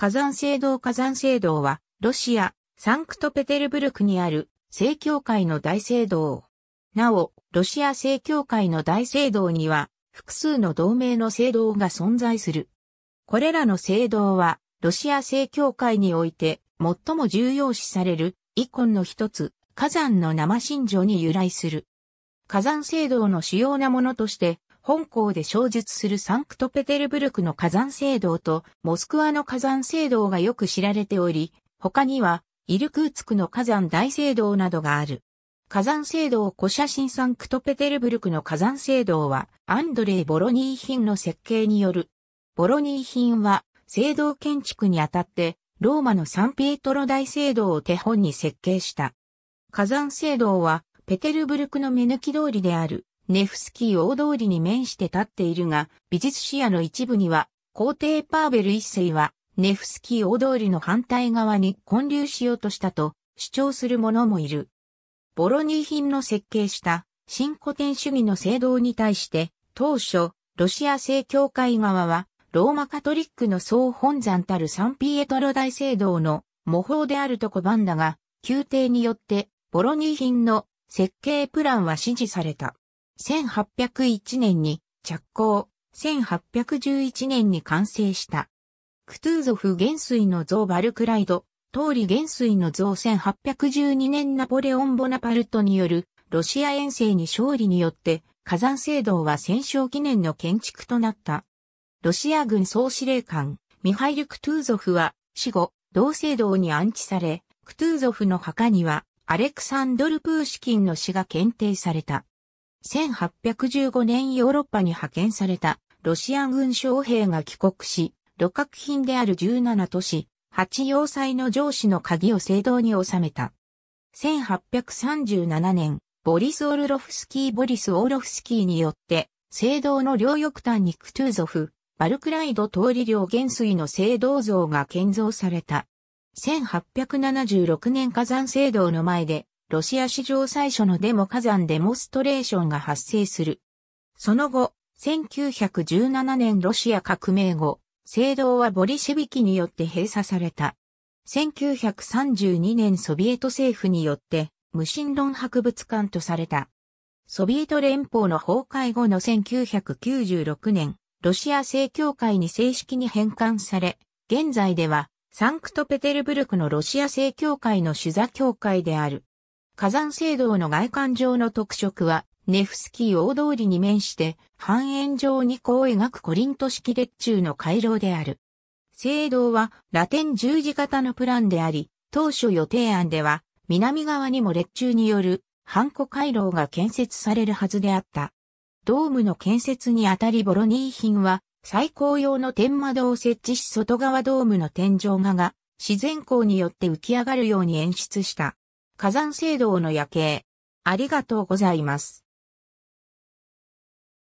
火山聖堂火山聖堂は、ロシア、サンクトペテルブルクにある、聖教会の大聖堂。なお、ロシア聖教会の大聖堂には、複数の同盟の聖堂が存在する。これらの聖堂は、ロシア聖教会において、最も重要視される、イコンの一つ、火山の生信条に由来する。火山聖堂の主要なものとして、本校で小述するサンクトペテルブルクの火山聖堂とモスクワの火山聖堂がよく知られており、他にはイルクーツクの火山大聖堂などがある。火山聖堂古写真サンクトペテルブルクの火山聖堂はアンドレイ・ボロニー品の設計による。ボロニー品は聖堂建築にあたってローマのサンピエトロ大聖堂を手本に設計した。火山聖堂はペテルブルクの目抜き通りである。ネフスキー大通りに面して立っているが、美術視野の一部には、皇帝パーベル一世は、ネフスキー大通りの反対側に混流しようとしたと主張する者もいる。ボロニー品の設計した新古典主義の制度に対して、当初、ロシア正教会側は、ローマカトリックの総本山たるサンピエトロ大聖堂の模倣であると拒んだが、宮廷によって、ボロニー品の設計プランは支持された。1801年に着工、1811年に完成した。クトゥーゾフ元帥の像バルクライド、通り元帥の像1812年ナポレオン・ボナパルトによるロシア遠征に勝利によって火山聖堂は戦勝記念の建築となった。ロシア軍総司令官、ミハイル・クトゥーゾフは死後、同聖堂に安置され、クトゥーゾフの墓にはアレクサンドル・プーシキンの死が検定された。1815年ヨーロッパに派遣されたロシア軍将兵が帰国し、旅客品である17都市、8要塞の上司の鍵を聖堂に収めた。1837年、ボリス・オルロフスキー・ボリス・オーロフスキーによって、聖堂の両翼端にクトゥーゾフ、バルクライド通り量元帥の聖堂像が建造された。1876年火山聖堂の前で、ロシア史上最初のデモ火山デモストレーションが発生する。その後、1917年ロシア革命後、聖堂はボリシェビキによって閉鎖された。1932年ソビエト政府によって無神論博物館とされた。ソビエト連邦の崩壊後の1996年、ロシア正教会に正式に返還され、現在ではサンクトペテルブルクのロシア正教会の主座教会である。火山聖堂の外観上の特色は、ネフスキー大通りに面して、半円状に弧を描くコリント式列柱の回廊である。聖堂はラテン十字型のプランであり、当初予定案では、南側にも列柱による、半コ回廊が建設されるはずであった。ドームの建設にあたりボロニー品は、最高用の天窓を設置し外側ドームの天井画が、自然光によって浮き上がるように演出した。火山聖堂の夜景。ありがとうございます。